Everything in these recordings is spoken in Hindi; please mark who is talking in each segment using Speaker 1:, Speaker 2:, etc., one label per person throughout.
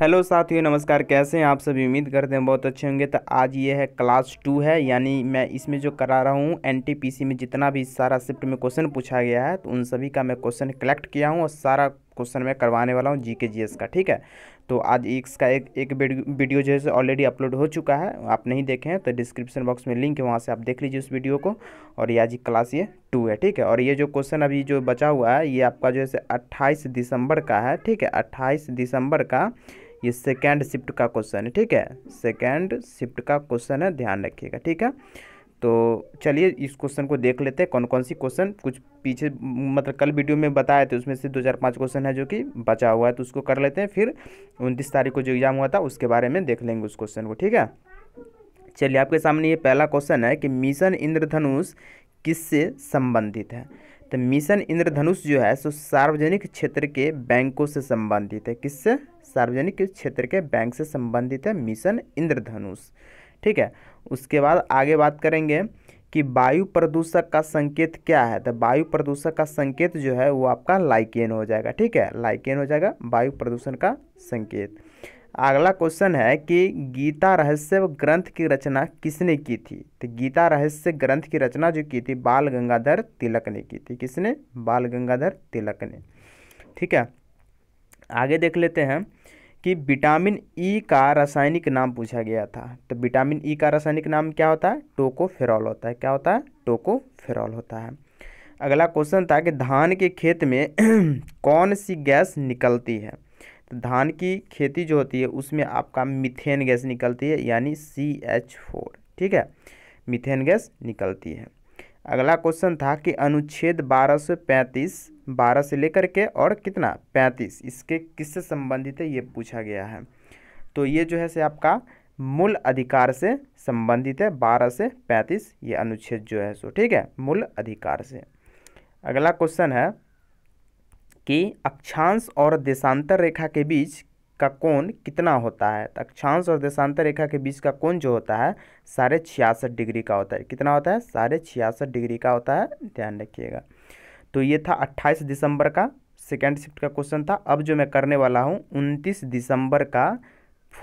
Speaker 1: हेलो साथियों नमस्कार कैसे हैं आप सभी उम्मीद करते हैं बहुत अच्छे होंगे तो आज ये है क्लास टू है यानी मैं इसमें जो करा रहा हूँ एनटीपीसी में जितना भी सारा शिफ्ट में क्वेश्चन पूछा गया है तो उन सभी का मैं क्वेश्चन कलेक्ट किया हूँ और सारा क्वेश्चन मैं करवाने वाला हूँ जीके जीएस का ठीक है तो आज इसका एक एक वीडियो जो है ऑलरेडी अपलोड हो चुका है आप नहीं देखे हैं तो डिस्क्रिप्शन बॉक्स में लिंक है वहाँ से आप देख लीजिए उस वीडियो को और ये आज क्लास ये टू है ठीक है और ये जो क्वेश्चन अभी जो बचा हुआ है ये आपका जो है अट्ठाईस दिसंबर का है ठीक है अट्ठाईस दिसंबर का ये सेकेंड शिफ्ट का क्वेश्चन है ठीक है सेकेंड शिफ्ट का क्वेश्चन है ध्यान रखिएगा ठीक है तो चलिए इस क्वेश्चन को देख लेते हैं कौन कौन सी क्वेश्चन कुछ पीछे मतलब कल वीडियो में बताए थे उसमें से दो चार पाँच क्वेश्चन है जो कि बचा हुआ है तो उसको कर लेते हैं फिर उनतीस तारीख को जो एग्ज़ाम हुआ था उसके बारे में देख लेंगे उस क्वेश्चन को ठीक है चलिए आपके सामने ये पहला क्वेश्चन है कि मिशन इंद्रधनुष किससे संबंधित है तो मिशन इंद्रधनुष जो है सो सार्वजनिक क्षेत्र के बैंकों से संबंधित है किससे सार्वजनिक क्षेत्र के बैंक से संबंधित है मिशन इंद्रधनुष ठीक है उसके बाद आगे बात करेंगे कि वायु प्रदूषक का संकेत क्या है तो वायु प्रदूषक का संकेत जो है वो आपका लाइकेन हो जाएगा ठीक है लाइकेन हो जाएगा वायु प्रदूषण का संकेत अगला क्वेश्चन है कि गीता रहस्य ग्रंथ की रचना किसने की थी तो गीता रहस्य ग्रंथ की रचना जो की थी बाल गंगाधर तिलक ने की थी किसने बाल गंगाधर तिलक ने ठीक है आगे देख लेते हैं कि विटामिन ई e का रासायनिक नाम पूछा गया था तो विटामिन ई e का रासायनिक नाम क्या होता है टोकोफेरॉल होता है क्या होता है टोकोफेरॉल होता है अगला क्वेश्चन था कि धान के खेत में कौन सी गैस निकलती है तो धान की खेती जो होती है उसमें आपका मिथेन गैस निकलती है यानी सी एच फोर ठीक है मिथेन गैस निकलती है अगला क्वेश्चन था कि अनुच्छेद पैंतीस बारह से लेकर के और कितना पैंतीस इसके किससे संबंधित है ये पूछा गया है तो ये जो है से आपका मूल अधिकार से संबंधित है बारह से पैंतीस ये अनुच्छेद जो है सो ठीक है मूल अधिकार से अगला क्वेश्चन है कि अक्षांश और देशांतर रेखा के बीच का कोण कितना होता है तो अक्षांश और देशांतर रेखा के बीच का कोण जो होता है साढ़े छियासठ डिग्री का होता है कितना होता है साढ़े छियासठ डिग्री का होता है ध्यान रखिएगा तो ये था अट्ठाईस दिसंबर का सेकेंड शिफ्ट का क्वेश्चन था अब जो मैं करने वाला हूँ उनतीस दिसंबर का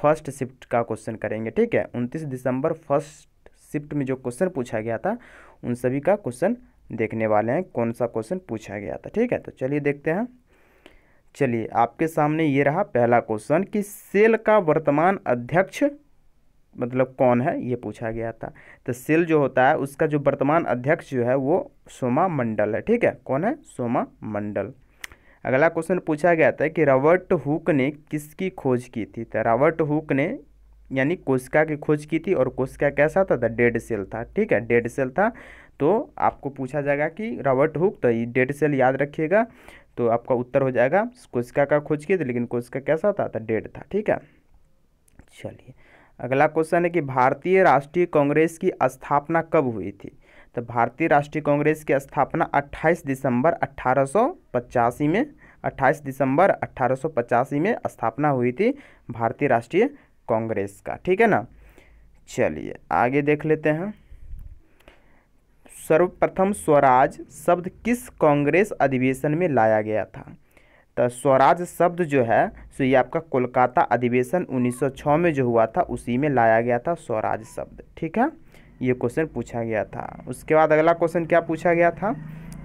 Speaker 1: फर्स्ट शिफ्ट का क्वेश्चन करेंगे ठीक है उनतीस दिसंबर फर्स्ट शिफ्ट में जो क्वेश्चन पूछा गया था उन सभी का क्वेश्चन देखने वाले हैं कौन सा क्वेश्चन पूछा गया था ठीक है तो चलिए देखते हैं चलिए आपके सामने ये रहा पहला क्वेश्चन कि सेल का वर्तमान अध्यक्ष मतलब कौन है ये पूछा गया था तो सेल जो होता है उसका जो वर्तमान अध्यक्ष जो है वो सोमा मंडल है ठीक है कौन है सोमा मंडल अगला क्वेश्चन पूछा गया था कि रॉबर्ट हुक ने किसकी खोज की थी तो रॉबर्ट हुक ने यानी कोशिका की खोज की थी और कोशिका कैसा था द तो डेड सेल था ठीक है डेड सेल था तो आपको पूछा जाएगा कि रॉबर्ट हुक तो ये डेड सेल याद रखिएगा तो आपका उत्तर हो जाएगा कोशिका का खोज किया थी लेकिन कोशिका कैसा था तो डेड था ठीक है चलिए अगला क्वेश्चन है कि भारतीय राष्ट्रीय कांग्रेस की स्थापना कब हुई थी तो भारतीय राष्ट्रीय कांग्रेस की स्थापना 28 दिसंबर अट्ठारह में 28 दिसंबर अट्ठारह में स्थापना हुई थी भारतीय राष्ट्रीय कांग्रेस का ठीक है ना चलिए आगे देख लेते हैं सर्वप्रथम स्वराज शब्द किस कांग्रेस अधिवेशन में लाया गया था तो स्वराज शब्द जो है सो ये आपका कोलकाता अधिवेशन 1906 में जो हुआ था उसी में लाया गया था स्वराज शब्द ठीक है ये क्वेश्चन पूछा गया था उसके बाद अगला क्वेश्चन क्या पूछा गया था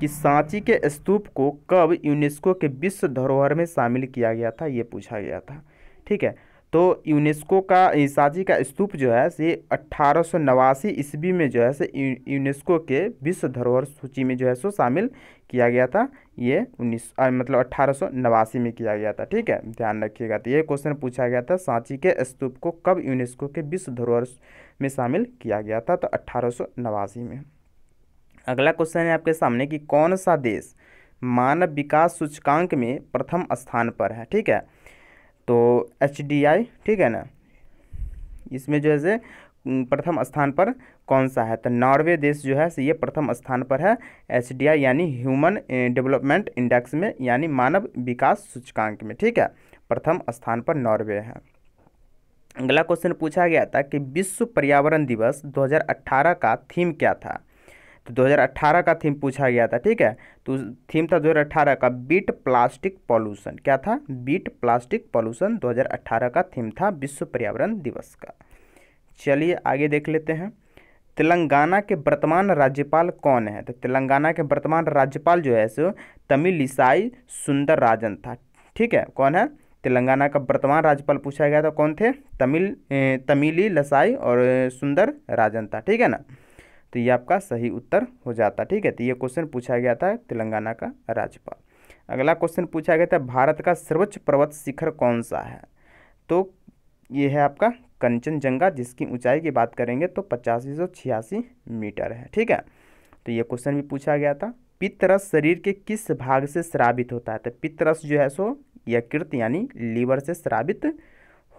Speaker 1: कि सांची के स्तूप को कब यूनेस्को के विश्व धरोहर में शामिल किया गया था ये पूछा गया था ठीक है तो यूनेस्को का ईसाजी का स्तूप जो है से अट्ठारह ईस्वी में जो है से यूनेस्को के विश्व धरोहर सूची में जो है सो शामिल किया गया था ये उन्नीस मतलब अट्ठारह में किया गया था ठीक है ध्यान रखिएगा तो ये क्वेश्चन पूछा गया था सांची के स्तूप को कब यूनेस्को के विश्व धरोहर में शामिल किया गया था तो अट्ठारह में अगला क्वेश्चन है आपके सामने कि कौन सा देश मानव विकास सूचकांक में प्रथम स्थान पर है ठीक है तो एच डी आई ठीक है ना इसमें जो है से प्रथम स्थान पर कौन सा है तो नॉर्वे देश जो है से ये प्रथम स्थान पर है एच डी आई यानी ह्यूमन डेवलपमेंट इंडेक्स में यानी मानव विकास सूचकांक में ठीक है प्रथम स्थान पर नॉर्वे है अगला क्वेश्चन पूछा गया था कि विश्व पर्यावरण दिवस 2018 का थीम क्या था तो 2018 का थीम पूछा गया था ठीक है तो थीम था 2018 का बीट प्लास्टिक पॉल्यूशन क्या था बीट प्लास्टिक पॉल्यूशन 2018 का थीम था विश्व पर्यावरण दिवस का चलिए आगे देख लेते हैं तेलंगाना के वर्तमान राज्यपाल कौन है तो तेलंगाना के वर्तमान राज्यपाल जो है सो तमिलिसाई सुंदर राजन था ठीक है कौन है तेलंगाना का वर्तमान राज्यपाल पूछा गया था कौन थे तमिल तमिली लसाई और सुंदर राजन था ठीक है ना तो ये आपका सही उत्तर हो जाता ठीक है तो ये क्वेश्चन पूछा गया था तेलंगाना का राज्यपाल अगला क्वेश्चन पूछा गया था भारत का सर्वोच्च पर्वत शिखर कौन सा है तो ये है आपका कंचनजंगा जिसकी ऊंचाई की बात करेंगे तो पचासी सौ छियासी मीटर है ठीक है तो ये क्वेश्चन भी पूछा गया था पित्तरस शरीर के किस भाग से श्रावित होता है तो पित्तरस जो है सो यकृत यानी लीवर से श्रावित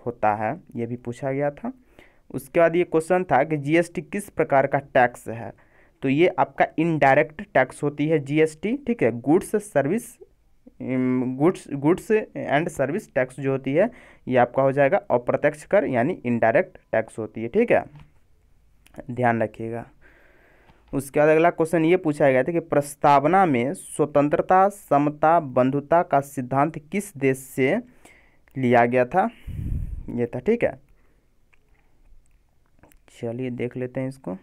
Speaker 1: होता है ये भी पूछा गया था उसके बाद ये क्वेश्चन था कि जीएसटी किस प्रकार का टैक्स है तो ये आपका इनडायरेक्ट टैक्स होती है जीएसटी ठीक है goods service goods goods and service tax जो होती है ये आपका हो जाएगा अप्रत्यक्ष कर यानी इनडायरेक्ट टैक्स होती है ठीक है ध्यान रखिएगा उसके बाद अगला क्वेश्चन ये पूछा गया था कि प्रस्तावना में स्वतंत्रता समता बंधुता का सिद्धांत किस देश से लिया गया था ये था ठीक है चलिए देख लेते हैं इसको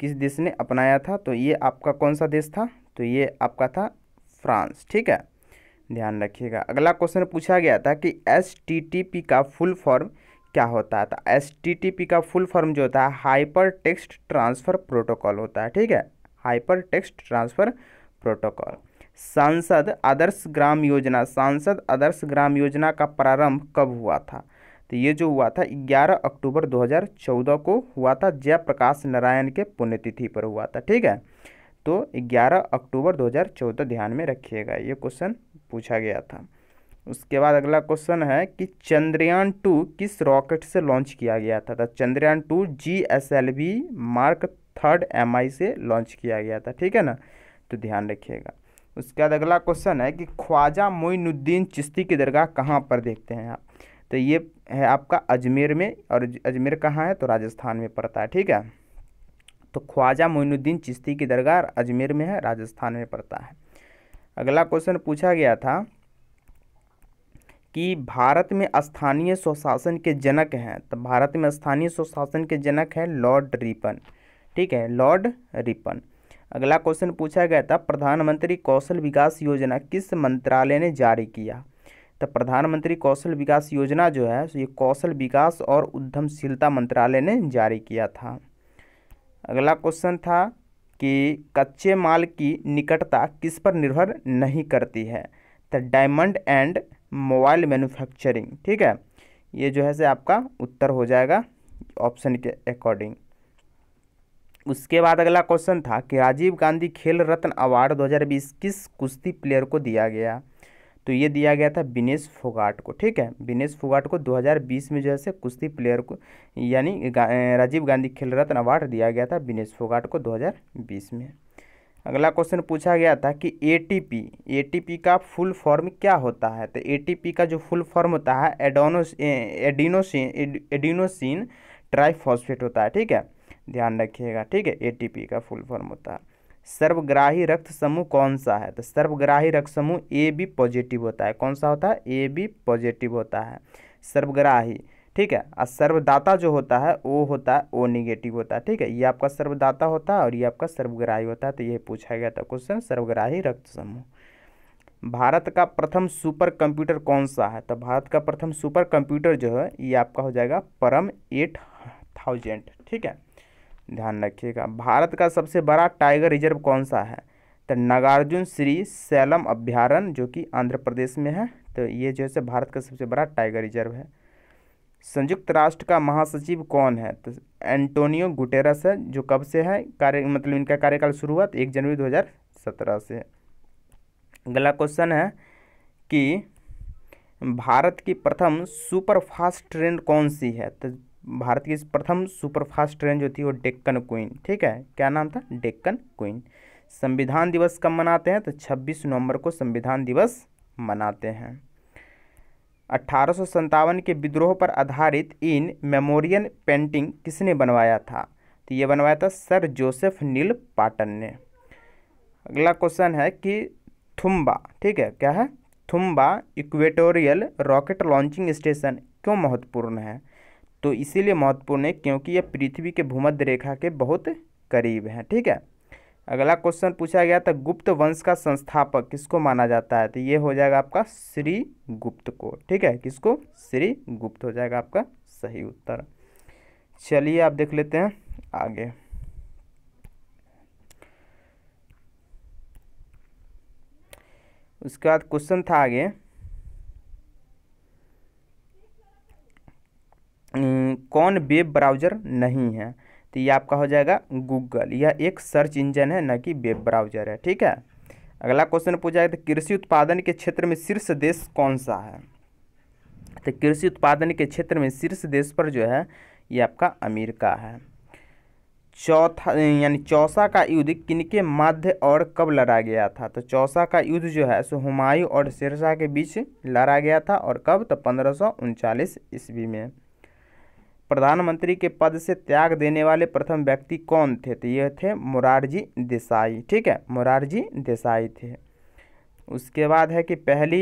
Speaker 1: किस देश ने अपनाया था तो ये आपका कौन सा देश था तो ये आपका था फ्रांस ठीक है ध्यान रखिएगा अगला क्वेश्चन पूछा गया था कि एस का फुल फॉर्म क्या होता है तो एस का फुल फॉर्म जो होता है हाइपर टेक्स्ट ट्रांसफ़र प्रोटोकॉल होता है ठीक है हाइपर टेक्स्ट ट्रांसफ़र प्रोटोकॉल सांसद आदर्श ग्राम योजना सांसद आदर्श ग्राम योजना का प्रारंभ कब हुआ था तो ये जो हुआ था 11 अक्टूबर 2014 को हुआ था जयप्रकाश नारायण के पुण्यतिथि पर हुआ था ठीक है तो 11 अक्टूबर 2014 ध्यान में रखिएगा ये क्वेश्चन पूछा गया था उसके बाद अगला क्वेश्चन है कि चंद्रयान टू किस रॉकेट से लॉन्च किया गया था तो Chandrayaan two G S L V mark third M I से लॉन्च किया गया था ठीक है ना तो ध्यान रखिएगा उसके बाद अगला क्वेश्चन है कि ख्वाजा मोइनुद्दीन चिश्ती की दरगाह कहाँ पर देखते हैं आप तो ये है आपका अजमेर में और अजमेर कहाँ है तो राजस्थान में पड़ता है ठीक है तो ख्वाजा मोइनुद्दीन चिश्ती की दरगाह अजमेर में है राजस्थान में पड़ता है अगला क्वेश्चन पूछा गया था कि भारत में स्थानीय स्वशासन के जनक हैं तो भारत में स्थानीय स्वशासन के जनक है लॉर्ड रिपन ठीक है लॉर्ड रिपन अगला क्वेश्चन पूछा गया था प्रधानमंत्री कौशल विकास योजना किस मंत्रालय ने जारी किया तो प्रधानमंत्री कौशल विकास योजना जो है ये कौशल विकास और उद्यमशीलता मंत्रालय ने जारी किया था अगला क्वेश्चन था कि कच्चे माल की निकटता किस पर निर्भर नहीं करती है तो डायमंड एंड मोबाइल मैन्युफैक्चरिंग ठीक है ये जो है से आपका उत्तर हो जाएगा ऑप्शन के अकॉर्डिंग उसके बाद अगला क्वेश्चन था कि राजीव गांधी खेल रत्न अवार्ड 2020 किस कुश्ती प्लेयर को दिया गया तो ये दिया गया था विनेश फोगाट को ठीक है विनेश फोगाट को 2020 में जो है कुश्ती प्लेयर को यानी गा, राजीव गांधी खेल रत्न अवार्ड दिया गया था विनेश फोगाट को 2020 में अगला क्वेश्चन पूछा गया था कि ए टी का फुल फॉर्म क्या होता है तो ए का जो फुल फॉर्म होता है एडोनोस एडिनोसिन एडिनोसिन ट्राईफॉस्फेट होता है ठीक है ध्यान रखिएगा ठीक है एटीपी का फुल फॉर्म होता है सर्वग्राही रक्त समूह कौन सा है तो सर्वग्राही रक्त समूह ए बी पॉजिटिव होता है कौन सा होता है ए बी पॉजिटिव होता है सर्वग्राही ठीक है और सर्वदाता जो होता है वो होता है ओ निगेटिव होता है ठीक है ये आपका सर्वदाता होता है और ये आपका सर्वग्राही होता है तो ये पूछा गया था क्वेश्चन सर्वग्राही रक्त समूह भारत का प्रथम सुपर कंप्यूटर कौन सा है तो भारत का प्रथम सुपर कंप्यूटर जो है ये आपका हो जाएगा परम एट थाउजेंड ठीक है ध्यान रखिएगा भारत का सबसे बड़ा टाइगर रिजर्व कौन सा है तो नागार्जुन श्री सैलम अभ्यारण जो कि आंध्र प्रदेश में है तो ये जो है भारत का सबसे बड़ा टाइगर रिजर्व है संयुक्त राष्ट्र का महासचिव कौन है तो एंटोनियो गुटेरस है जो कब से है कार्य मतलब इनका कार्यकाल शुरू हुआ एक जनवरी 2017 से अगला क्वेश्चन है कि भारत की प्रथम सुपरफास्ट ट्रेन कौन सी है तो भारत की प्रथम सुपरफास्ट ट्रेन जो थी वो डेक्कन क्वीन ठीक है क्या नाम था डेक्कन क्वीन संविधान दिवस कब मनाते हैं तो 26 नवंबर को संविधान दिवस मनाते हैं अट्ठारह के विद्रोह पर आधारित इन मेमोरियल पेंटिंग किसने बनवाया था तो ये बनवाया था सर जोसेफ नील पाटन ने अगला क्वेश्चन है कि थुम्बा ठीक है क्या है Thumba equatorial rocket launching station क्यों महत्वपूर्ण है तो इसीलिए महत्वपूर्ण है क्योंकि यह पृथ्वी के भूमध्य रेखा के बहुत करीब हैं ठीक है अगला क्वेश्चन पूछा गया था गुप्त वंश का संस्थापक किसको माना जाता है तो ये हो जाएगा आपका श्री गुप्त को ठीक है किसको श्री गुप्त हो जाएगा आपका सही उत्तर चलिए आप देख लेते हैं आगे उसके बाद क्वेश्चन था आगे कौन वेब ब्राउज़र नहीं है तो ये आपका हो जाएगा गूगल यह एक सर्च इंजन है न कि वेब ब्राउज़र है ठीक है अगला क्वेश्चन पूछा जाएगा तो कृषि उत्पादन के क्षेत्र में शीर्ष देश कौन सा है तो कृषि उत्पादन के क्षेत्र में शीर्ष देश पर जो है ये आपका अमेरिका है चौथा यानी चौसा का युद्ध किनके मध्य और कब लड़ा गया था तो चौसा का युद्ध जो है सो हुमायूं और शेरशाह के बीच लड़ा गया था और कब तो पंद्रह सौ ईस्वी में प्रधानमंत्री के पद से त्याग देने वाले प्रथम व्यक्ति कौन थे तो ये थे मुरारजी देसाई ठीक है मुरारजी देसाई थे उसके बाद है कि पहली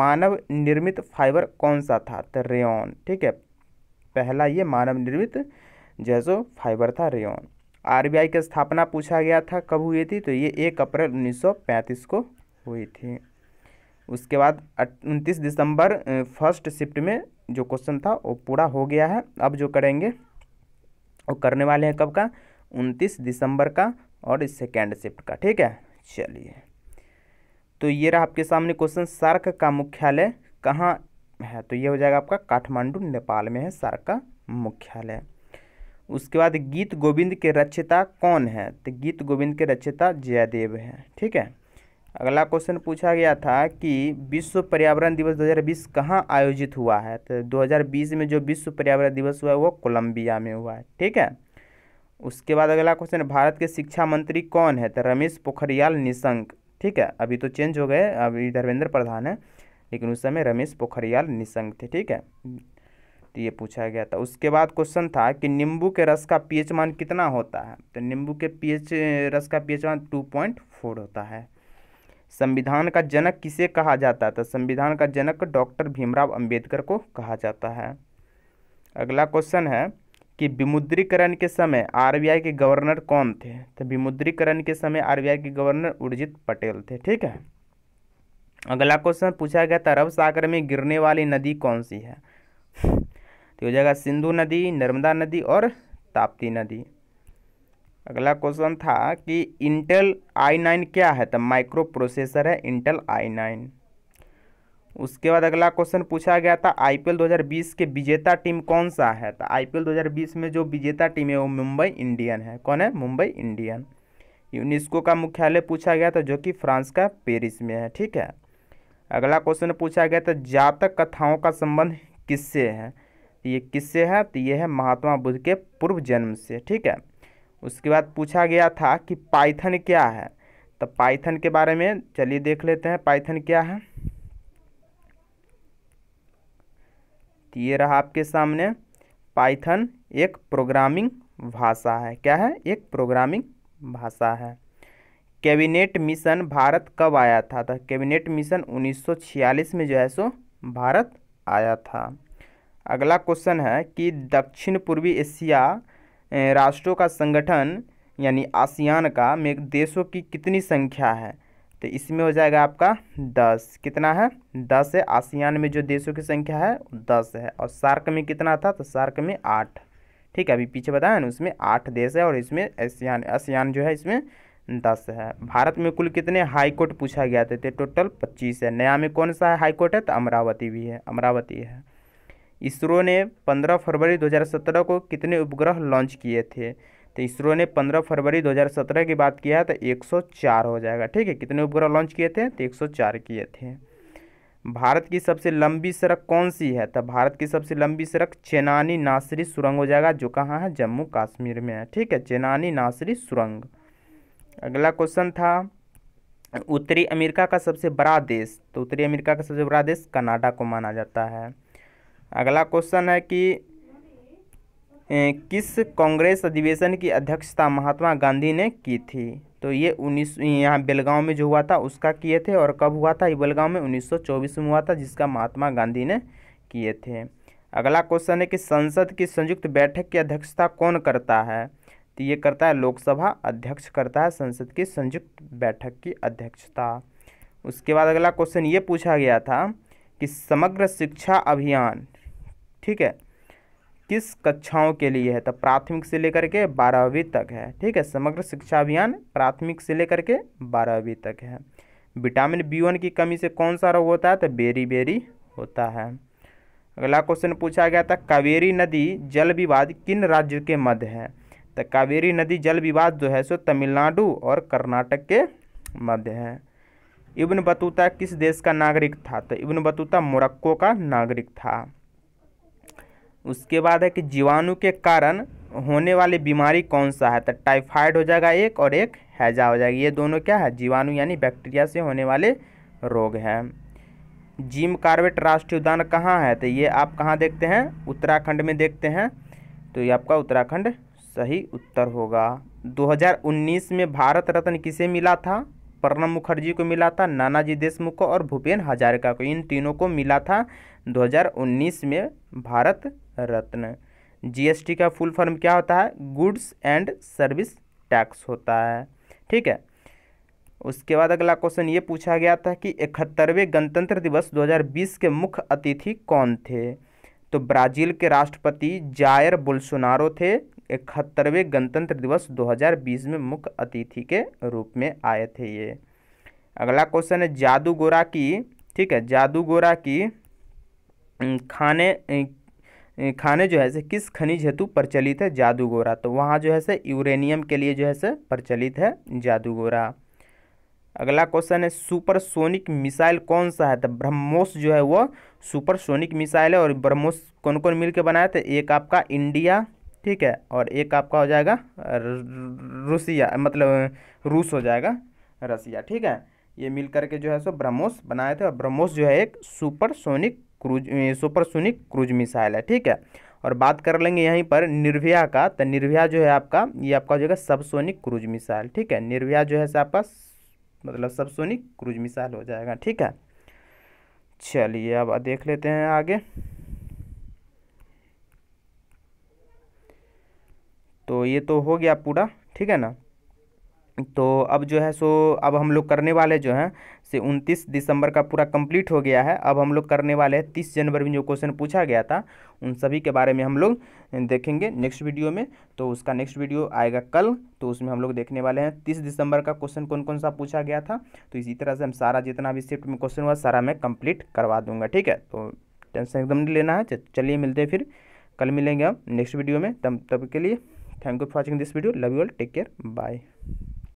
Speaker 1: मानव निर्मित फाइबर कौन सा था तो रेन ठीक है पहला ये मानव निर्मित जैसो फाइबर था रेन आरबीआई की स्थापना पूछा गया था कब हुई थी तो ये एक अप्रैल 1935 को हुई थी उसके बाद उनतीस दिसंबर फर्स्ट शिफ्ट में जो क्वेश्चन था वो पूरा हो गया है अब जो करेंगे वो करने वाले हैं कब का उनतीस दिसंबर का और इस सेकेंड शिफ्ट का ठीक है चलिए तो ये रहा आपके सामने क्वेश्चन सार्क का मुख्यालय कहाँ है तो ये हो जाएगा आपका काठमांडू नेपाल में है सार्क का मुख्यालय उसके बाद गीत गोविंद के रचयिता कौन है तो गीत गोविंद के रचयिता जयदेव है ठीक है अगला क्वेश्चन पूछा गया था कि विश्व पर्यावरण दिवस 2020 कहाँ आयोजित हुआ है तो 2020 में जो विश्व पर्यावरण दिवस हुआ है वो कोलंबिया में हुआ है ठीक है उसके बाद अगला क्वेश्चन भारत के शिक्षा मंत्री कौन है तो रमेश पोखरियाल निशंक ठीक है अभी तो चेंज हो गए अभी धर्मेंद्र प्रधान है लेकिन उस समय रमेश पोखरियाल निशंक थे ठीक है तो ये पूछा गया था उसके बाद क्वेश्चन था कि नींबू के रस का पीएच मान कितना होता है तो नींबू के पीएच रस का पीएच मान टू पॉइंट फोर होता है संविधान का जनक किसे कहा जाता था तो संविधान का जनक डॉक्टर भीमराव अंबेडकर को कहा जाता है अगला क्वेश्चन है कि विमुद्रीकरण के समय आरबीआई के गवर्नर कौन थे तो विमुद्रीकरण के समय आरबीआई के गवर्नर उर्जित पटेल थे ठीक है अगला क्वेश्चन पूछा गया था अरब सागर में गिरने वाली नदी कौन सी है तो हो जाएगा सिंधु नदी नर्मदा नदी और ताप्ती नदी अगला क्वेश्चन था कि इंटेल आई नाइन क्या है तो माइक्रो प्रोसेसर है इंटेल आई नाइन उसके बाद अगला क्वेश्चन पूछा गया था आईपीएल 2020 के विजेता टीम कौन सा है तो आईपीएल 2020 में जो विजेता टीम है वो मुंबई इंडियन है कौन है मुंबई इंडियन यूनेस्को का मुख्यालय पूछा गया था जो कि फ्रांस का पेरिस में है ठीक है अगला क्वेश्चन पूछा गया था जातक कथाओं का संबंध किससे है तो ये किससे है तो ये है महात्मा बुद्ध के पूर्व जन्म से ठीक है उसके बाद पूछा गया था कि पाइथन क्या है तो पाइथन के बारे में चलिए देख लेते हैं पाइथन क्या है तो ये रहा आपके सामने पाइथन एक प्रोग्रामिंग भाषा है क्या है एक प्रोग्रामिंग भाषा है कैबिनेट मिशन भारत कब आया था तो कैबिनेट मिशन 1946 में जो है सो भारत आया था अगला क्वेश्चन है कि दक्षिण पूर्वी एशिया राष्ट्रों का संगठन यानी आसियान का में देशों की कितनी संख्या है तो इसमें हो जाएगा आपका दस कितना है दस है आसियान में जो देशों की संख्या है दस है और सार्क में कितना था तो सार्क में आठ ठीक है अभी पीछे बताया ना उसमें आठ देश है और इसमें एशियान आसियान जो है इसमें दस है भारत में कुल कितने हाई कोर्ट पूछा गया थे तो टोटल पच्चीस है नया में कौन सा है हाईकोर्ट है तो अमरावती भी है अमरावती है इसरो ने 15 फरवरी 2017 को कितने उपग्रह लॉन्च किए थे तो इसरो ने 15 फरवरी 2017 की बात किया तो 104 हो जाएगा ठीक है कितने उपग्रह लॉन्च किए थे तो 104 किए थे भारत की सबसे लंबी सड़क कौन सी है तो भारत की सबसे लंबी सड़क चेनानी नासरी सुरंग हो जाएगा जो कहाँ है जम्मू कश्मीर में है ठीक है चेनानी नासरी सुरंग अगला क्वेश्चन था उत्तरी अमेरिका का सबसे बड़ा देश तो उत्तरी अमेरिका का सबसे बड़ा देश कनाडा को माना जाता है अगला क्वेश्चन है कि किस कांग्रेस अधिवेशन की अध्यक्षता महात्मा गांधी ने की थी तो ये उन्नीस यहाँ बेलगांव में जो हुआ था उसका किए थे और कब हुआ था ये बेलगांव में 1924 में हुआ था जिसका महात्मा गांधी ने किए थे अगला क्वेश्चन है कि संसद की संयुक्त बैठक की अध्यक्षता कौन करता है तो ये करता है लोकसभा अध्यक्ष करता है संसद की संयुक्त बैठक की अध्यक्षता उसके बाद अगला क्वेश्चन ये पूछा गया था कि समग्र शिक्षा अभियान ठीक है किस कक्षाओं के लिए है तो प्राथमिक से लेकर के बारहवीं तक है ठीक है समग्र शिक्षा अभियान प्राथमिक से लेकर के बारहवीं तक है विटामिन बी वन की कमी से कौन सा रोग होता है तो बेरी बेरी होता है अगला क्वेश्चन पूछा गया था कावेरी नदी जल विवाद किन राज्य के मध्य है तो कावेरी नदी जल विवाद जो है सो तमिलनाडु और कर्नाटक के मध्य है इब्न बतूता किस देश का नागरिक था तो इब्न बतूता मोरक्को का नागरिक था उसके बाद है कि जीवाणु के कारण होने वाली बीमारी कौन सा है तो टाइफाइड हो जाएगा एक और एक हैजा हो जाएगी ये दोनों क्या है जीवाणु यानी बैक्टीरिया से होने वाले रोग हैं जिम कार्बेट राष्ट्रीय उद्यान कहाँ है तो ये आप कहाँ देखते हैं उत्तराखंड में देखते हैं तो ये आपका उत्तराखंड सही उत्तर होगा 2019 में भारत रत्न किसे मिला था प्रणब मुखर्जी को मिला था नानाजी देशमुख को और भूपेन हजारिका को इन तीनों को मिला था 2019 में भारत रत्न जीएसटी का फुल फॉर्म क्या होता है गुड्स एंड सर्विस टैक्स होता है ठीक है उसके बाद अगला क्वेश्चन ये पूछा गया था कि इकहत्तरवें गणतंत्र दिवस 2020 के मुख्य अतिथि कौन थे तो ब्राज़ील के राष्ट्रपति जायर बोल्सोनारो थे इकहत्तरवें गणतंत्र दिवस 2020 में मुख्य अतिथि के रूप में आए थे ये अगला क्वेश्चन है जादूगोरा की ठीक है जादूगोरा की खाने खाने जो है से किस खनिज हेतु प्रचलित है जादूगोरा तो वहाँ जो है से यूरेनियम के लिए जो है से प्रचलित है जादूगोरा अगला क्वेश्चन है सुपरसोनिक मिसाइल कौन सा है तो ब्रह्मोस जो है वो सुपरसोनिक मिसाइल है और ब्रह्मोस कौन कौन मिलकर बनाया था एक आपका इंडिया ठीक है और एक आपका हो जाएगा रूसिया मतलब रूस हो जाएगा रसिया ठीक है ये मिल करके जो है सो ब्रह्मोस बनाए थे और ब्रह्मोस जो है एक supersonic cruise supersonic cruise missile है ठीक है और बात कर लेंगे यहीं पर निर्भया का तो निर्भया जो है आपका ये आपका हो जाएगा सबसोनिक क्रूज मिसाइल ठीक है निर्भया जो है आपका मतलब सबसोनिक क्रूज मिसाइल हो जाएगा ठीक है चलिए अब देख लेते हैं आगे तो ये तो हो गया पूरा ठीक है ना तो अब जो है सो अब हम लोग करने वाले जो हैं से 29 दिसंबर का पूरा कंप्लीट हो गया है अब हम लोग करने वाले हैं तीस जनवरी में जो क्वेश्चन पूछा गया था उन सभी के बारे में हम लोग देखेंगे नेक्स्ट वीडियो में तो उसका नेक्स्ट वीडियो आएगा कल तो उसमें हम लोग देखने वाले हैं तीस दिसंबर का क्वेश्चन कौन कौन सा पूछा गया था तो इसी तरह से हम सारा जितना भी शिफ्ट में क्वेश्चन हुआ सारा मैं कम्प्लीट करवा दूँगा ठीक है तो टेंशन एकदम नहीं लेना है चलिए मिलते हैं फिर कल मिलेंगे हम नेक्स्ट वीडियो में तब तब के लिए thank you for watching this video love you all take care bye